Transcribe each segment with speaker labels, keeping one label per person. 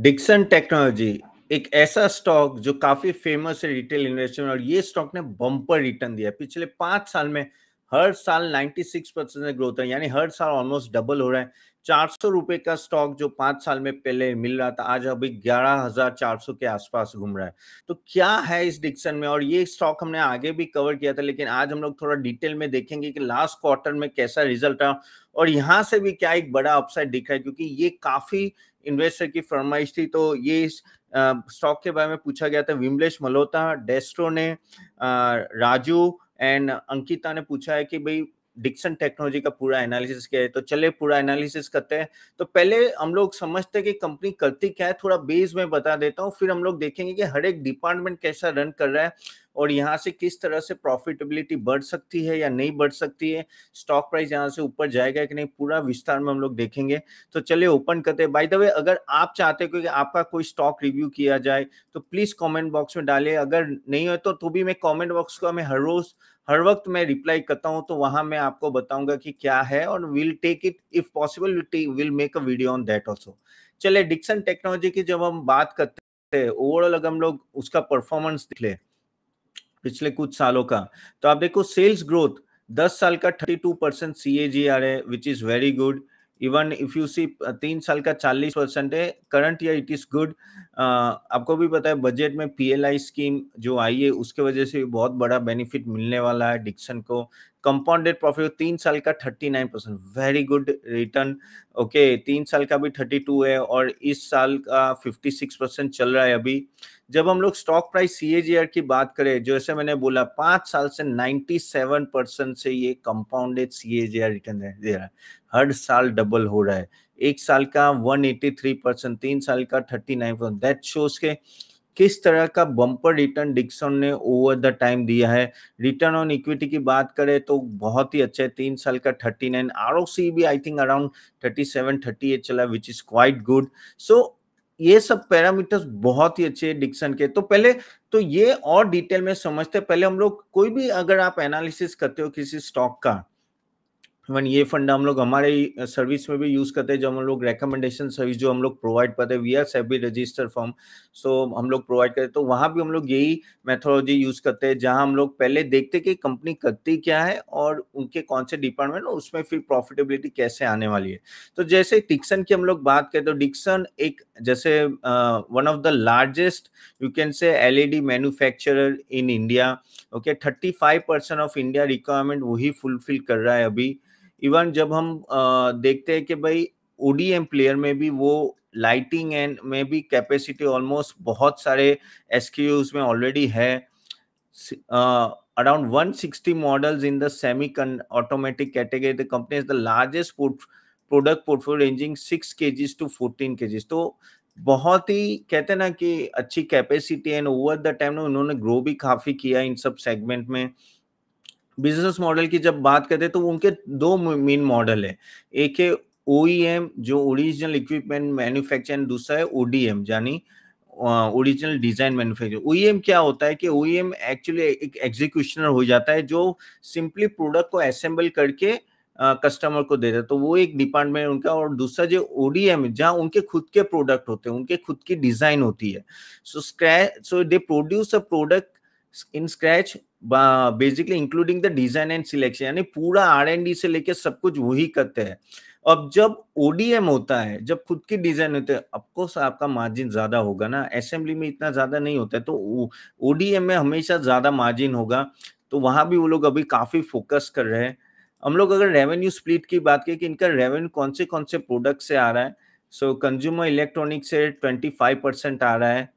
Speaker 1: Dixon technology एक ऐसा stock जो काफी फेमस है रिटेल इन्वेस्टर में और ये स्टॉक ने बम्पर रिटर्न दिया पिछले पांच साल में हर साल 96 परसेंट ग्रोथ है यानी हर साल ऑलमोस्ट डबल हो रहा है चार सौ रुपए का स्टॉक जो पांच साल में पहले मिल रहा था आज अभी ग्यारह हजार चार सौ के आसपास घूम रहा है तो क्या है इस डिक्शन में और ये स्टॉक हमने आगे भी कवर किया था लेकिन आज हम लोग थोड़ा डिटेल में देखेंगे कि लास्ट क्वार्टर में कैसा रिजल्ट आया और यहाँ से भी क्या एक बड़ा अपसाइड दिख रहा है क्योंकि ये काफी इन्वेस्टर की फरमाइश थी तो ये स्टॉक के बारे में पूछा गया था विमलेश मल्होत्रा डेस्ट्रो ने राजू एंड अंकिता ने पूछा है कि भाई डिक्सन टेक्नोलॉजी का पूरा एनालिसिस किया है तो चले पूरा एनालिसिस करते हैं तो पहले हम लोग समझते हैं कि कंपनी करती क्या है थोड़ा बेस में बता देता हूँ फिर हम लोग देखेंगे कि हर एक डिपार्टमेंट कैसा रन कर रहा है और यहाँ से किस तरह से प्रॉफिटेबिलिटी बढ़ सकती है या नहीं बढ़ सकती है स्टॉक प्राइस यहाँ से ऊपर जाएगा कि नहीं पूरा विस्तार में हम लोग देखेंगे तो चलिए ओपन करते हैं बाय द वे अगर आप चाहते हो कि आपका कोई स्टॉक रिव्यू किया जाए तो प्लीज कमेंट बॉक्स में डालिए अगर नहीं हो तो, तो भी मैं कॉमेंट बॉक्स का मैं हर रोज हर वक्त मैं रिप्लाई करता हूँ तो वहां मैं आपको बताऊंगा कि क्या है और will take it if possible will make a video on that also चले डिक्सन टेक्नोलॉजी की जब हम बात करते हैं ओवरऑल अगर हम लोग उसका परफॉर्मेंस दिख ले पिछले कुछ सालों का तो आप देखो सेल्स ग्रोथ 10 साल का 32 परसेंट सी ए जी आर है which is very good even if you see तीन साल का 40 परसेंट है current year it is good आपको भी पता है बजट में पीएलआई स्कीम जो आई है उसके वजह से भी बहुत बड़ा बेनिफिट मिलने वाला है डिक्सन को कंपाउंडेड प्रॉफिट तो तीन साल का thirty nine percent very good return okay तीन साल का भी थर्टी टू है और इस साल का फिफ्टी सिक्स परसेंट चल रहा है अभी जब हम लोग स्टॉक प्राइस सी की बात करें जैसे मैंने बोला पांच साल से नाइन्टी सेवन परसेंट से ये कंपाउंडेड सी रिटर्न दे रहा है हर साल डबल हो रहा है एक साल का 183 परसेंट तीन साल का thirty nine percent that shows के किस तरह का बम्पर रिटर्न डिक्सन ने ओवर द टाइम दिया है रिटर्न ऑन इक्विटी की बात करें तो बहुत ही अच्छा है तीन साल का 39 आरओसी भी आई थिंक अराउंड 37 38 चला which is quite good so ये सब पैरामीटर्स बहुत ही अच्छे डिक्सन के तो पहले तो ये और डिटेल में समझते पहले हम लोग कोई भी अगर आप एनालिसिस करते हो किसी स्टॉक का इवन ये फंड हम लोग हमारे सर्विस में भी यूज करते हैं जो हम लोग रेकमेंडेशन सर्विस जो हम लोग प्रोवाइड करते हैं we are SEBI register form so हम लोग प्रोवाइड करते तो वहाँ भी हम लोग यही मेथोलॉजी यूज करते हैं जहाँ हम लोग पहले देखते कि कंपनी करती क्या है और उनके कौन से डिपार्टमेंट उसमें फिर प्रॉफिटेबिलिटी कैसे आने वाली है तो जैसे डिक्सन की हम लोग बात करें तो डिक्सन एक जैसे one of the largest you can say LED manufacturer in India okay thirty five percent of India requirement वही फुलफिल कर रहा है अभी इवन जब हम देखते हैं कि भाई ओडीएम प्लेयर में भी वो लाइटिंग एंड में भी कैपेसिटी ऑलमोस्ट बहुत सारे एस में ऑलरेडी है around 160 models in the semi automatic category the company is the largest product product ranging six 6 to fourteen K Gs तो बहुत ही कहते हैं ना कि अच्छी capacity and over the time ना उन्होंने ग्रो भी काफी किया इन सब सेगमेंट में बिजनेस मॉडल की जब बात करते हैं तो उनके दो मेन मॉडल है एक है ओईएम e जो ओरिजिनल इक्विपमेंट मैन्युफैक्चर दूसरा है ओडीएम यानी ओरिजिनल डिजाइन मैन्युफैक्चर ओईएम क्या होता है कि ओईएम एक्चुअली e एक एग्जीक्यूशनर हो जाता है जो सिंपली प्रोडक्ट को असेंबल करके कस्टमर को देता है तो वो एक डिपार्टमेंट उनका और दूसरा जो ओडीएम जहाँ उनके खुद के प्रोडक्ट होते हैं उनके खुद की डिजाइन होती है so scratch so they produce a product in scratch basically including the design and selection यानी पूरा आर एंड डी से लेके सब कुछ वही करते हैं अब जब ओडीएम होता है जब खुद की डिजाइन होते हैं अफकोर्स आपका मार्जिन ज्यादा होगा ना असेंबली में इतना ज्यादा नहीं होता है तो ओडीएम में हमेशा ज्यादा मार्जिन होगा तो वहां भी वो लोग अभी काफी फोकस कर रहे हैं हम लोग अगर रेवेन्यू स्प्लिट की बात करें कि इनका रेवेन्यू कौन से कौन से प्रोडक्ट से आ रहा है सो कंज्यूमर इलेक्ट्रॉनिक से फाइव परसेंट आ रहा है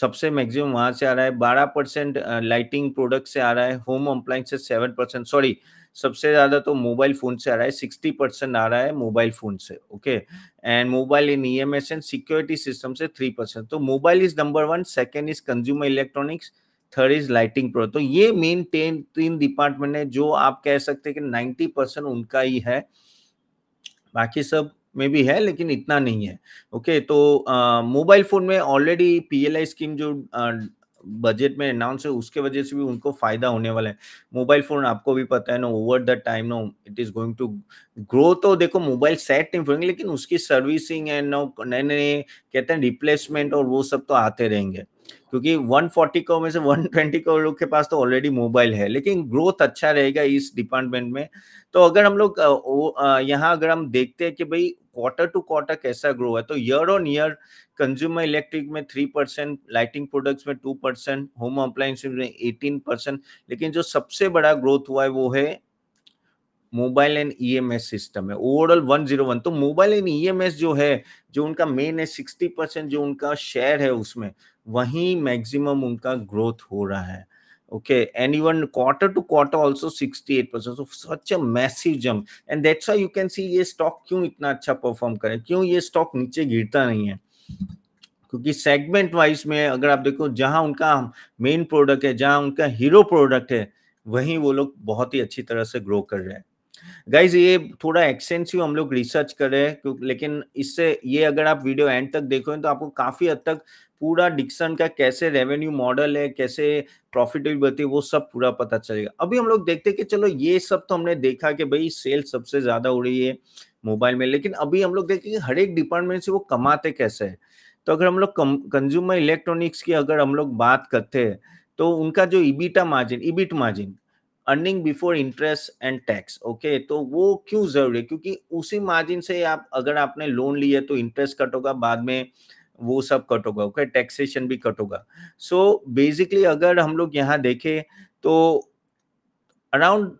Speaker 1: सबसे मैक्सिमम वहां से आ रहा है बारह परसेंट लाइटिंग प्रोडक्ट से आ रहा है होम अप्लाइंस से सेवन परसेंट सॉरी सबसे ज़्यादा तो मोबाइल फ़ोन से आ रहा है सिक्सटी परसेंट आ रहा है मोबाइल फ़ोन से okay and mobile in E M S and security system से थ्री परसेंट तो mobile is number one second is consumer electronics third is lighting pro तो ये मेन टेन तीन डिपार्टमेंट है जो आप कह सकते हैं कि नाइन्टी परसेंट उनका ही है बाकी सब में भी है लेकिन इतना नहीं है ओके तो मोबाइल फोन में ऑलरेडी पीएलआई स्कीम जो बजट में अनाउंस है उसके वजह से भी उनको फायदा होने वाला है मोबाइल फोन आपको भी पता है ना over the time no it is going to grow तो देखो मोबाइल सेट नहीं फोन लेकिन उसकी सर्विसिंग एंड नए नए कहते हैं रिप्लेसमेंट और वो सब तो आते रहेंगे क्योंकि 140 करोड़ में से 120 करोड़ लोग के पास तो ऑलरेडी मोबाइल है लेकिन ग्रोथ अच्छा रहेगा इस डिपार्टमेंट में तो अगर हम लोग यहाँ अगर हम देखते हैं कि भाई क्वार्टर टू क्वार्टर कैसा ग्रो है तो year on year consumer electric में थ्री परसेंट लाइटिंग प्रोडक्ट्स में टू परसेंट होम अप्लायसेज में एटीन परसेंट लेकिन जो सबसे बड़ा ग्रोथ हुआ है वो है मोबाइल एंड ईएमएस सिस्टम है ओवरऑल 101 तो मोबाइल एंड ईएमएस जो है जो उनका मेन है सिक्सटी परसेंट जो उनका शेयर है उसमें वही मैक्सिमम उनका ग्रोथ हो रहा है okay and even quarter to quarter also 68% so such a massive jump and that's why you can see ये स्टॉक क्यों इतना अच्छा परफॉर्म करे क्यों ये स्टॉक नीचे गिरता नहीं है क्योंकि सेगमेंट वाइज में अगर आप देखो जहां उनका मेन प्रोडक्ट है जहां उनका हीरो प्रोडक्ट है वहीं वो लोग बहुत ही अच्छी तरह से ग्रो कर रहे हैं गाइज ये थोड़ा एक्सटेंसिव हम लोग रिसर्च कर रहे हैं लेकिन इससे ये अगर आप वीडियो एंड तक देखोगे तो आपको काफ़ी हद तक पूरा डिक्सन का कैसे रेवेन्यू मॉडल है कैसे प्रॉफिटेबिलिटी वो सब पूरा पता चलेगा अभी हम लोग देखते कि चलो ये सब तो हमने देखा कि भाई सेल सबसे ज़्यादा हो रही है मोबाइल में लेकिन अभी हम लोग देखेंगे हर एक डिपार्टमेंट से वो कमाते कैसे है तो अगर हम लोग कंज्यूमर इलेक्ट्रॉनिक्स की अगर हम लोग बात करते हैं तो उनका जो EBITDA margin EBIT margin earning before interest and tax okay तो वो क्यों जरूरी है क्योंकि उसी मार्जिन से आप अगर आपने लोन लिए तो इंटरेस्ट कट होगा बाद में वो सब कट होगा ओके टैक्सेशन भी कट होगा सो बेसिकली अगर हम लोग यहाँ देखें तो अराउंड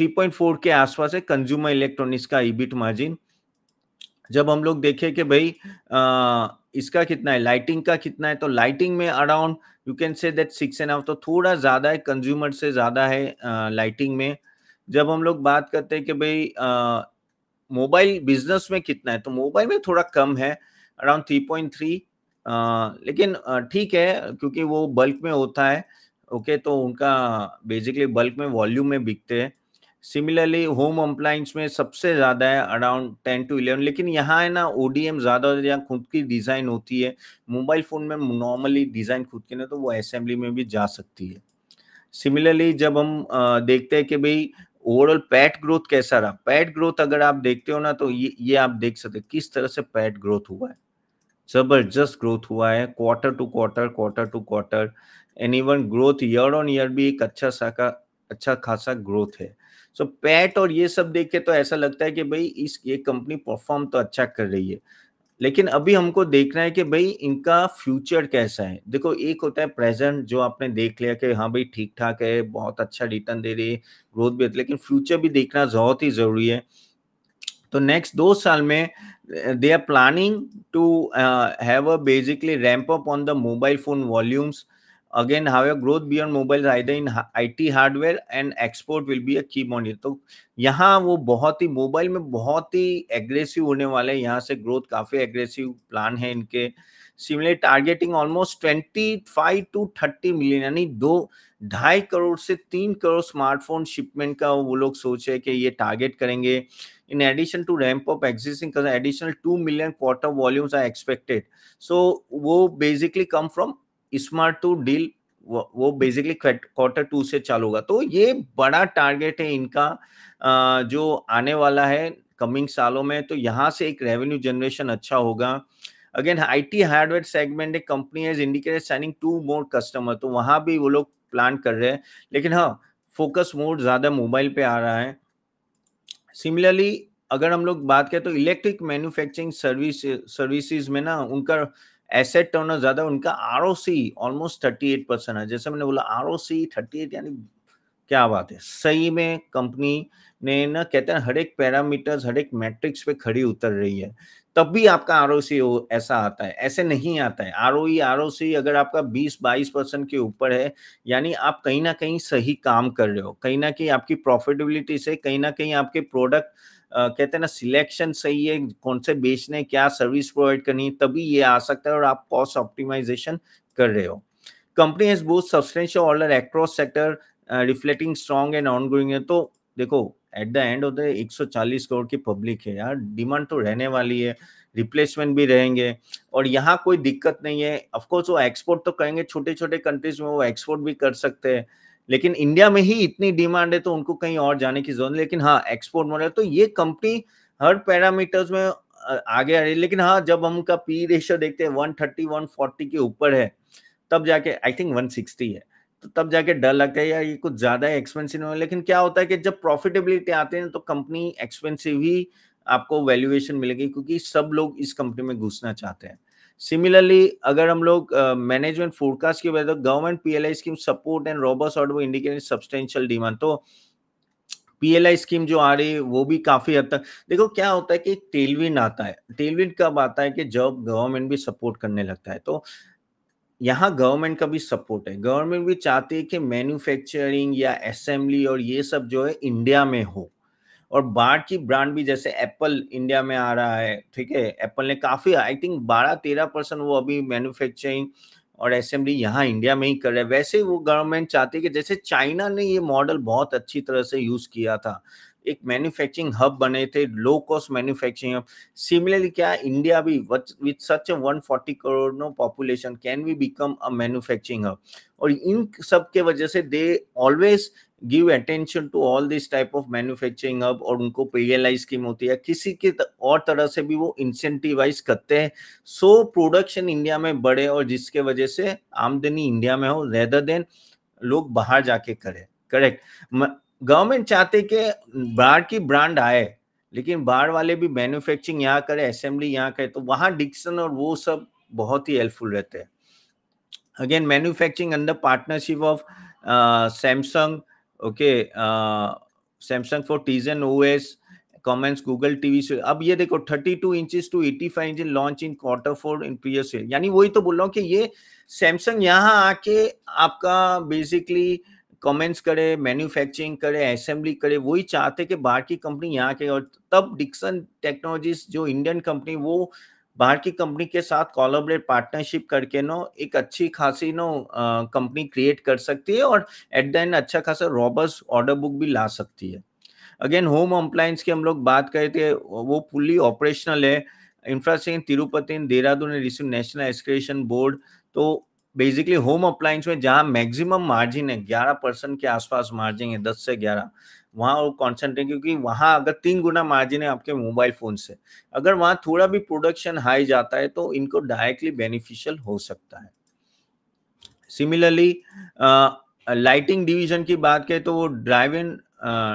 Speaker 1: 3.4 के आसपास है कंज्यूमर इलेक्ट्रॉनिक्स का ईबिट मार्जिन जब हम लोग देखें कि भाई आ, इसका कितना है लाइटिंग का कितना है तो लाइटिंग में around you can say that six and half तो थोड़ा ज़्यादा है कंज्यूमर से ज़्यादा है लाइटिंग में जब हम लोग बात करते हैं कि भाई मोबाइल बिजनेस में कितना है तो मोबाइल में थोड़ा कम है अराउंड थ्री पॉइंट थ्री लेकिन ठीक है क्योंकि वो बल्क में होता है ओके तो उनका बेसिकली बल्क में वॉल्यूम में बिकते हैं सिमिलरली होम अप्लाइंस में सबसे ज़्यादा है अराउंड टेन टू इलेवन लेकिन यहाँ है ना ओडीएम ज़्यादा होता जहाँ खुद की डिज़ाइन होती है मोबाइल फ़ोन में नॉर्मली डिज़ाइन खुद की ना तो वो असेंबली में भी जा सकती है सिमिलरली जब हम देखते हैं कि भाई ओवरऑल पैट ग्रोथ कैसा रहा पैट ग्रोथ अगर आप देखते हो ना तो ये ये आप देख सकते किस तरह से पैट ग्रोथ हुआ है जबरदस्त ग्रोथ हुआ है quarter to quarter quarter to quarter and even growth year on year भी एक अच्छा सा का अच्छा खासा ग्रोथ है सो पैट और ये सब देख के तो ऐसा लगता है कि भाई इस ये कंपनी परफॉर्म तो अच्छा कर रही है लेकिन अभी हमको देखना है कि भाई इनका फ्यूचर कैसा है देखो एक होता है प्रेजेंट जो आपने देख लिया कि हाँ भाई ठीक ठाक है बहुत अच्छा रिटर्न दे रही है ग्रोथ भी लेकिन फ्यूचर भी देखना बहुत ही ज़रूरी है तो नेक्स्ट दो साल में they are planning to have a basically ramp up on the mobile phone volumes again how your growth be on mobile either in I T hardware and export will be a key monitor तो यहाँ वो बहुत ही mobile में बहुत ही aggressive होने वाले हैं यहाँ से ग्रोथ काफी एग्रेसिव प्लान है इनके similar targeting almost twenty five to thirty million यानी दो ढाई करोड़ से तीन करोड़ स्मार्टफोन शिपमेंट का वो लोग सोचे कि ये टारगेट करेंगे in addition to ramp of existing additional two million quarter volumes are expected so वो basically come from smart to deal वो बेसिकली क्वार्टर टू से चालू होगा तो ये बड़ा टारगेट है इनका जो आने वाला है कमिंग सालों में तो यहाँ से एक रेवेन्यू जनरेशन अच्छा होगा अगेन आईटी हार्डवेयर सेगमेंट एक company has indicated signing two more customer तो वहाँ भी वो लोग प्लान कर रहे हैं लेकिन हाँ फोकस मोड ज़्यादा मोबाइल पे आ रहा है सिमिलरली अगर हम लोग बात करें तो इलेक्ट्रिक मैन्युफैक्चरिंग सर्विस सर्विसेज में ना उनका एसेट टर्न ज्यादा उनका R almost thirty eight percent है जैसे मैंने बोला R O C thirty eight यानी क्या बात है सही में कंपनी ने ना कहते हैं हर एक पैरामीटर्स हर एक मैट्रिक्स पे खड़ी उतर रही है तब भी आपका आर ऐसा आता है ऐसे नहीं आता है आर ओ e, अगर आपका 20-22 परसेंट के ऊपर है यानी आप कहीं ना कहीं सही काम कर रहे हो कहीं ना कहीं आपकी प्रॉफिटेबिलिटी से कहीं ना कहीं आपके प्रोडक्ट कहते हैं ना सिलेक्शन सही है कौन से बेचने क्या सर्विस प्रोवाइड करनी तभी ये आ सकता है और आप कॉस्ट ऑप्टिमाइजेशन कर रहे हो company has both substantial order across sector reflecting strong and on going है तो देखो at the end of the 140 crore की पब्लिक है यार डिमांड तो रहने वाली है रिप्लेसमेंट भी रहेंगे और यहाँ कोई दिक्कत नहीं है ऑफकोर्स वो एक्सपोर्ट तो करेंगे छोटे छोटे कंट्रीज में वो एक्सपोर्ट भी कर सकते हैं लेकिन इंडिया में ही इतनी डिमांड है तो उनको कहीं और जाने की जरूरत लेकिन हाँ एक्सपोर्ट मॉडल तो ये कंपनी हर पैरामीटर्स में आगे आ रही है लेकिन हाँ जब हम उनका पी रेशियो देखते हैं वन थर्टी वन फोर्टी के ऊपर है तब जाके आई थिंक वन सिक्सटी है तो तब जाके डर लगता है यार ये कुछ ज्यादा एक्सपेंसिव है लेकिन क्या होता है कि जब प्रॉफिटेबिलिटी आते हैं तो कंपनी एक्सपेंसिव ही आपको वैल्यूएशन मिलेगी क्योंकि सब लोग इस कंपनी में घुसना चाहते हैं सिमिलरली अगर हम लोग मैनेजमेंट फोरकास्ट की वजह तो government PLI scheme support and robust order indicate substantial demand तो पीएलआई स्कीम जो आ रही है वो भी काफी हद तक देखो क्या होता है कि टेलविन आता है टेलविन कब आता है कि जब गवर्नमेंट भी सपोर्ट करने लगता है तो यहाँ गवर्नमेंट का भी सपोर्ट है गवर्नमेंट भी चाहती है कि मैन्युफैक्चरिंग या असेंबली और ये सब जो है इंडिया में हो और बाढ़ की ब्रांड भी जैसे एप्पल इंडिया में आ रहा है ठीक है एप्पल ने काफ़ी आई थिंक बारह तेरह परसेंट वो अभी मैन्युफैक्चरिंग और असेंबली यहाँ इंडिया में ही कर रहे हैं वैसे ही वो गवर्नमेंट चाहती है कि जैसे चाइना ने ये मॉडल बहुत अच्छी तरह से यूज़ किया था एक मैन्युफैक्चरिंग हब बने थे low cost manufacturing hub similarly क्या इंडिया भी with such a 140 crore no population can we become a manufacturing hub और इन सब के वजह से they always give attention to all this type of manufacturing hub और उनको पीएलआई स्कीम होती है किसी के और तरह से भी वो इंसेंटिवाइज करते हैं सो प्रोडक्शन इंडिया में बढ़े और जिसके वजह से आमदनी इंडिया में हो रेदर देन लोग बाहर जाके करें करेक्ट गवर्नमेंट चाहते कि बाढ़ की ब्रांड आए लेकिन बाढ़ वाले भी मैन्युफैक्चरिंग यहाँ करे असेंबली यहाँ करे तो वहाँ डिक्सन और वो सब बहुत ही हेल्पफुल रहते हैं again manufacturing under partnership of Samsung okay Samsung for Tizen O S commence Google TV से अब ये देखो 32 inches to 85 inch launch in quarter four in previous यानी वही तो बोल रहा हूँ कि ये सैमसंग यहाँ आके आपका बेसिकली uh, कमेंट्स करे मैन्युफैक्चरिंग करे असेंबली करे वही चाहते कि बाहर की कंपनी यहाँ के और तब डिक्सन टेक्नोलॉजीज जो इंडियन कंपनी वो बाहर की कंपनी के साथ कॉलोबरेट पार्टनरशिप करके नो एक अच्छी खासी नो कंपनी क्रिएट कर सकती है और एट द एंड अच्छा खासा रॉबर्स ऑर्डर बुक भी ला सकती है अगेन होम अम्प्लायंस की हम लोग बात करे थे वो फुल्ली ऑपरेशनल है infrastructure Tirupati Dehradun receive national accreditation board तो बेसिकली होम अप्लायंस में जहाँ मैक्सिमम मार्जिन है ग्यारह परसेंट के आसपास मार्जिन है दस से ग्यारह वहाँ वो कॉन्सेंट्रेट क्योंकि वहाँ अगर तीन गुना मार्जिन है आपके मोबाइल फ़ोन से अगर वहाँ थोड़ा भी प्रोडक्शन हाई जाता है तो इनको डायरेक्टली बेनिफिशियल हो सकता है सिमिलरली लाइटिंग डिवीजन की बात करें तो वो drive in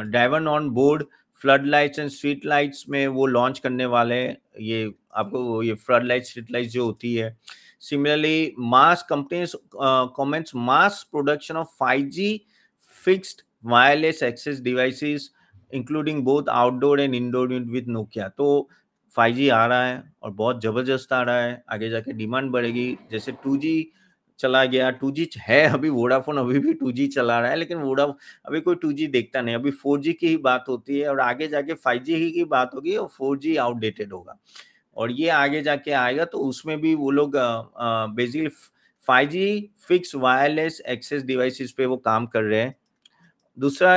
Speaker 1: driven on board flood lights and street lights में वो लॉन्च करने वाले हैं ये आपको ये फ्लड लाइट स्ट्रीट लाइट जो होती है similarly mass companies comments mass production of five G fixed wireless access devices including both outdoor and indoor with Nokia तो 5G आ रहा है और बहुत ज़बरदस्त आ रहा है आगे जाके डिमांड बढ़ेगी जैसे 2G चला गया टू है अभी वोडाफोन अभी भी टू चला रहा है लेकिन वोडा अभी कोई टू देखता नहीं अभी फोर की ही बात होती है और आगे जाके फाइव ही की बात होगी और फोर आउटडेटेड होगा और ये आगे जाके आएगा तो उसमें भी वो लोग basically five G fix wireless access devices पे वो काम कर रहे हैं दूसरा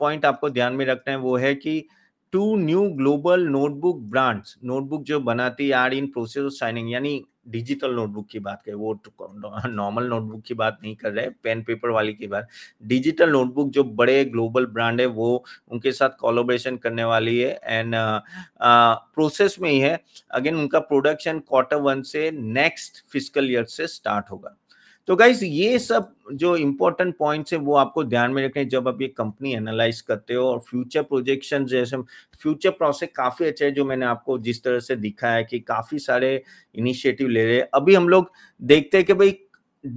Speaker 1: पॉइंट आपको ध्यान में रखना है वो है कि two new global notebook brands notebook जो बनाती are in process of signing यानी डिजिटल नोटबुक की बात करें वो तो नॉर्मल नोटबुक की बात नहीं कर रहे पेन पेपर वाली की बात डिजिटल नोटबुक जो बड़े ग्लोबल ब्रांड है वो उनके साथ कोलोबरेशन करने वाली है एंड प्रोसेस में ही है अगेन उनका प्रोडक्शन क्वार्टर वन से नेक्स्ट फिजिकल ईयर से स्टार्ट होगा तो गाइज ये सब जो इंपॉर्टेंट पॉइंट्स है वो आपको ध्यान में रखें जब आप ये कंपनी एनालाइज करते हो और फ्यूचर प्रोजेक्शन जैसे फ्यूचर प्रोसेस काफ़ी अच्छे है जो मैंने आपको जिस तरह से दिखाया है कि काफ़ी सारे इनिशिएटिव ले रहे हैं अभी हम लोग देखते हैं कि भाई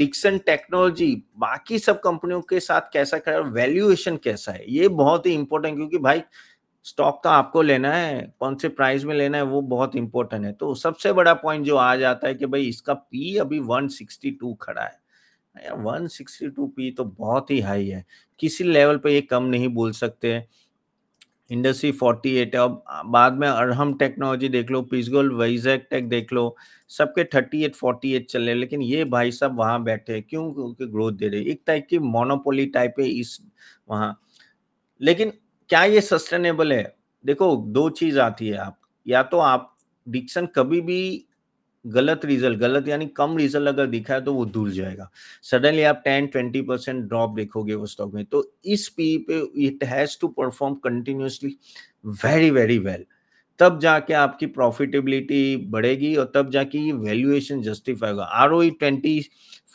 Speaker 1: डिक्सन टेक्नोलॉजी बाकी सब कंपनियों के साथ कैसा खड़ा वैल्यूएशन कैसा है ये बहुत ही इंपॉर्टेंट क्योंकि भाई स्टॉक तो आपको लेना है कौन से प्राइस में लेना है वो बहुत इंपॉर्टेंट है तो सबसे बड़ा पॉइंट जो आ जाता है कि भाई इसका पी अभी 162 खड़ा है यार 162 पी तो बहुत ही हाई है किसी लेवल पे ये कम नहीं बोल सकते इंडस्ट्री 48 है अब बाद में अरहम टेक्नोलॉजी देख लो पिजगोल वाइजैक टेक देख लो सबके 38 48 हैं लेकिन ये भाई साहब वहाँ बैठे क्यों क्योंकि ग्रोथ दे रहे एक टाइप की मोनोपोली टाइप है इस वहाँ लेकिन क्या ये सस्टेनेबल है देखो दो चीज आती है आप या तो आप डिक्शन कभी भी गलत रिजल्ट गलत यानी कम रिजल्ट अगर दिखा है तो वो दूर जाएगा सडनली आप टेन ट्वेंटी परसेंट ड्रॉप देखोगे उस स्टॉक में तो इस पी पे it has to perform continuously very very well तब जाके आपकी प्रॉफिटेबिलिटी बढ़ेगी और तब जाके ये वैल्यूएशन जस्टिफाई होगा आर ओ ट्वेंटी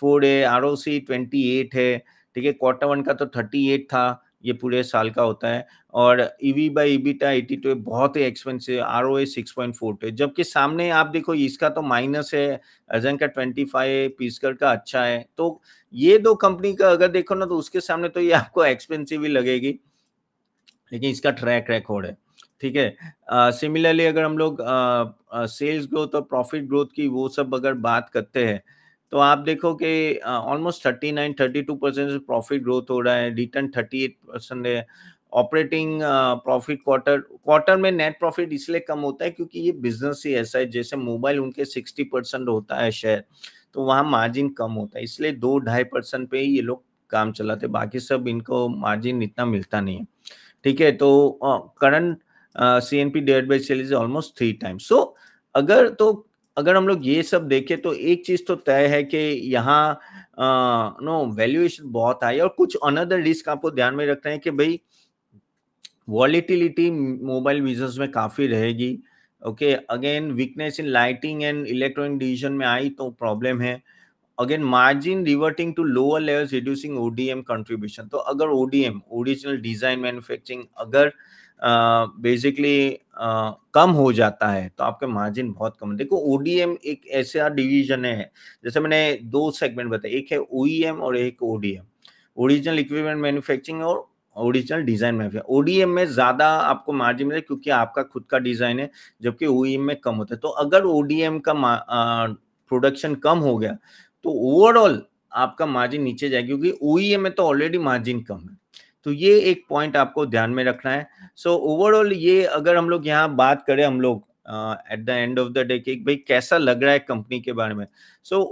Speaker 1: फोर है R O C twenty eight है ठीक है क्वार्टर वन का तो थर्टी एट था ये पूरे साल का होता है और EV by EBITDA eighty two बहुत ही expensive R O A six point four two जबकि सामने आप देखो इसका तो माइनस है अजन का ट्वेंटी फाइव पीसकर का अच्छा है तो ये दो कंपनी का अगर देखो ना तो उसके सामने तो ये आपको एक्सपेंसिव ही लगेगी लेकिन इसका ट्रैक रेकॉर्ड है ठीक है सिमिलरली अगर हम लोग सेल्स ग्रोथ और प्रॉफिट ग्रोथ की वो सब अगर बात करते हैं तो आप देखो कि almost thirty nine thirty two percent profit growth हो रहा है रिटर्न थर्टी एट परसेंट है ऑपरेटिंग प्रॉफिट क्वार्टर क्वार्टर में नेट प्रॉफिट इसलिए कम होता है क्योंकि ये बिजनेस ही ऐसा है जैसे मोबाइल उनके सिक्सटी परसेंट होता है शेयर तो वहाँ मार्जिन कम होता है इसलिए दो ढाई परसेंट पे ही ये लोग काम चलाते बाकी सब इनको मार्जिन इतना मिलता नहीं है ठीक है तो current C N P debt by sale is almost three times so अगर तो अगर हम लोग ये सब देखें तो एक चीज तो तय है कि यहाँ नो वैल्यूएशन बहुत हाई और कुछ अनदर रिस्क आपको ध्यान में रखना है कि भाई वॉलिटिलिटी मोबाइल बिजनेस में काफी रहेगी okay again weakness in lighting and electronic division में आई तो प्रॉब्लम है again margin reverting to lower level reducing ODM contribution तो अगर ओडीएम ओरिजिनल डिजाइन मैन्युफैक्चरिंग अगर uh, बेसिकली कम हो जाता है तो आपके मार्जिन बहुत कम देखो ओडीएम एक ऐसा डिवीजन है जैसे मैंने दो सेगमेंट बताए एक है ओईएम e और एक ओडीएम ओरिजिनल इक्विपमेंट मैन्युफैक्चरिंग और ओरिजिनल डिजाइन में ओडीएम में ज्यादा आपको मार्जिन मिले क्योंकि आपका खुद का डिजाइन है जबकि ओईएम e में कम होता है तो अगर ओडीएम का प्रोडक्शन कम हो गया तो ओवरऑल आपका मार्जिन नीचे जाएगा क्योंकि ओईएम e में तो ऑलरेडी मार्जिन कम है तो ये एक पॉइंट आपको ध्यान में रखना है सो so, ओवरऑल ये अगर हम लोग यहाँ बात करें हम लोग at the end of the day कि भाई कैसा लग रहा है कंपनी के बारे में so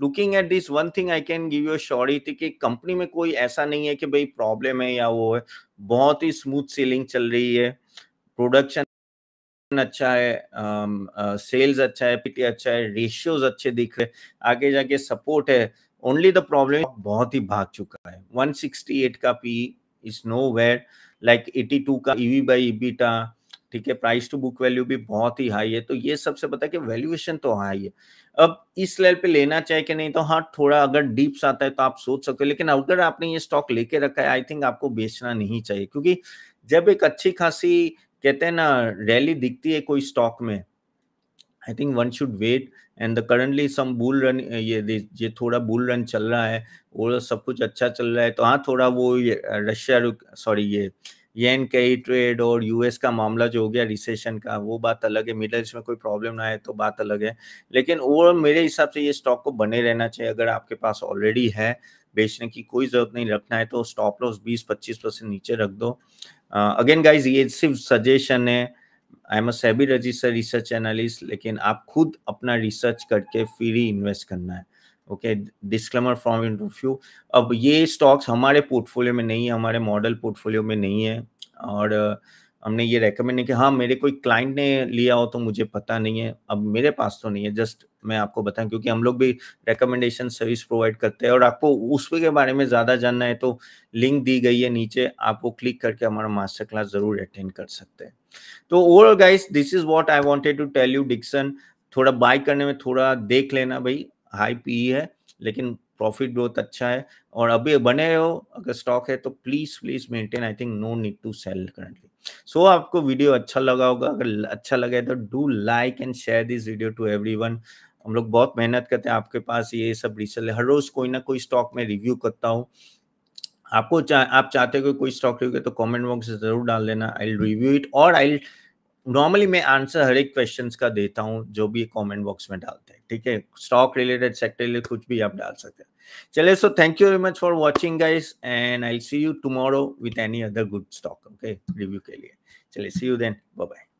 Speaker 1: looking at this one thing I can give you sorry थी कि कंपनी में कोई ऐसा नहीं है कि भाई प्रॉब्लम है या वो है बहुत ही स्मूथ सेलिंग चल रही है प्रोडक्शन अच्छा है सेल्स uh, uh, अच्छा है पीटी अच्छा है रेशियोज अच्छे दिख रहे आगे जाके सपोर्ट है ओनली द प्रॉब्लम बहुत ही भाग चुका है 168 का P is nowhere like 82 का ईवी बाई बीटा ठीक है प्राइस टू बुक वैल्यू भी बहुत ही हाई है तो ये सबसे पता है कि वैल्यूएशन तो हाई है अब इस लेवल पे लेना चाहिए कि नहीं तो हाँ थोड़ा अगर डीप्स आता है तो आप सोच सकते हो लेकिन अगर आपने ये स्टॉक लेके रखा है आई थिंक आपको बेचना नहीं चाहिए क्योंकि जब एक अच्छी खासी कहते हैं ना रैली दिखती है कोई स्टॉक में I think one should wait and currently some bull run ये ये थोड़ा बुल रन चल रहा है और सब कुछ अच्छा चल रहा है तो हाँ थोड़ा वो रशिया सॉरी ये uh, येन के ही ट्रेड और यूएस का मामला जो हो गया रिसेशन का वो बात अलग है मिडल इसमें में कोई प्रॉब्लम ना है तो बात अलग है लेकिन ओवरऑल मेरे हिसाब से ये स्टॉक को बने रहना चाहिए अगर आपके पास ऑलरेडी है बेचने की कोई जरूरत नहीं रखना है तो स्टॉप लॉस 20-25 परसेंट नीचे रख दो अगेन uh, गाइज ये सिर्फ सजेशन है आई एम अबी सेबी रजिस्टर रिसर्च एनालिस्ट लेकिन आप खुद अपना रिसर्च करके फिर ही इन्वेस्ट करना है ओके डिस्क्लेमर फ्रॉम इंटरव्यू अब ये स्टॉक्स हमारे पोर्टफोलियो में नहीं है हमारे मॉडल पोर्टफोलियो में नहीं है और uh, हमने ये रेकमेंड नहीं किया हाँ मेरे कोई क्लाइंट ने लिया हो तो मुझे पता नहीं है अब मेरे पास तो नहीं है जस्ट मैं आपको बताऊं क्योंकि हम लोग भी रेकमेंडेशन सर्विस प्रोवाइड करते हैं और आपको उस के बारे में ज़्यादा जानना है तो लिंक दी गई है नीचे आप वो क्लिक करके हमारा मास्टर क्लास ज़रूर अटेंड कर सकते हैं तो overall guys this is what I wanted to tell you Dixon थोड़ा बाय करने में थोड़ा देख लेना भाई हाई पी है लेकिन प्रॉफिट ग्रोथ अच्छा है और अभी बने हो अगर स्टॉक है तो please please maintain I think no need to sell currently so so, आपको वीडियो अच्छा लगा होगा अगर अच्छा लगे तो do like and share this video to every हम लोग बहुत मेहनत करते हैं आपके पास ये सब रिसल हर रोज कोई ना कोई स्टॉक में रिव्यू करता हूँ आपको चा, आप चाहते हो कोई स्टॉक रिव्यू तो कमेंट बॉक्स जरूर डाल देना आई रिव्यू इट और आई नॉर्मली मैं आंसर हर एक क्वेश्चन का देता हूँ जो भी कॉमेंट बॉक्स में डाल ठीक है स्टॉक रिलेटेड सेक्टर रिलेटेड कुछ भी आप डाल सकते हैं चले so thank you very much for watching guys and I see you tomorrow with any other good stock okay review के लिए चले सी यू देन बाय